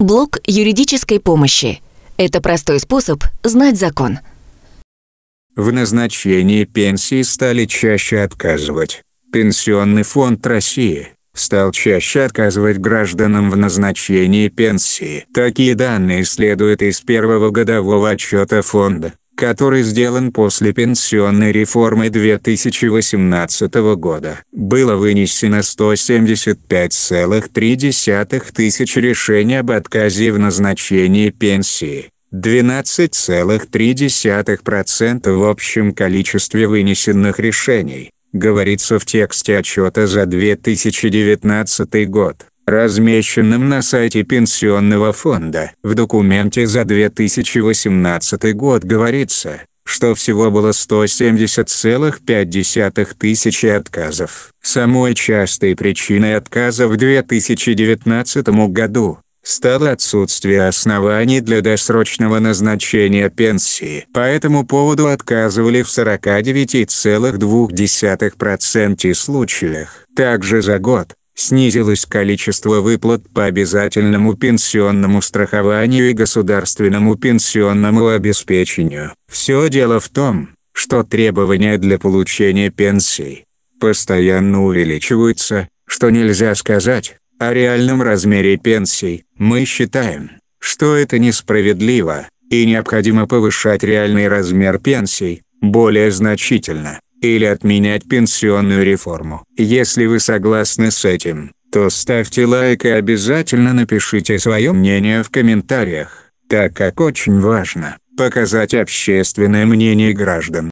Блок юридической помощи. Это простой способ знать закон. В назначении пенсии стали чаще отказывать. Пенсионный фонд России стал чаще отказывать гражданам в назначении пенсии. Такие данные следуют из первого годового отчета фонда который сделан после пенсионной реформы 2018 года. Было вынесено 175,3 тысяч решений об отказе в назначении пенсии. 12,3% в общем количестве вынесенных решений, говорится в тексте отчета за 2019 год размещенном на сайте пенсионного фонда. В документе за 2018 год говорится, что всего было 170,5 тысячи отказов. Самой частой причиной отказа в 2019 году стало отсутствие оснований для досрочного назначения пенсии. По этому поводу отказывали в 49,2% случаях. Также за год снизилось количество выплат по обязательному пенсионному страхованию и государственному пенсионному обеспечению. Все дело в том, что требования для получения пенсий постоянно увеличиваются, что нельзя сказать о реальном размере пенсий. Мы считаем, что это несправедливо, и необходимо повышать реальный размер пенсий более значительно или отменять пенсионную реформу. Если вы согласны с этим, то ставьте лайк и обязательно напишите свое мнение в комментариях, так как очень важно показать общественное мнение граждан.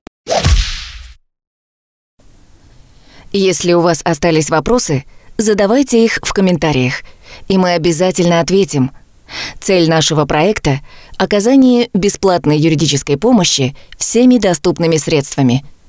Если у вас остались вопросы, задавайте их в комментариях, и мы обязательно ответим. Цель нашего проекта – оказание бесплатной юридической помощи всеми доступными средствами –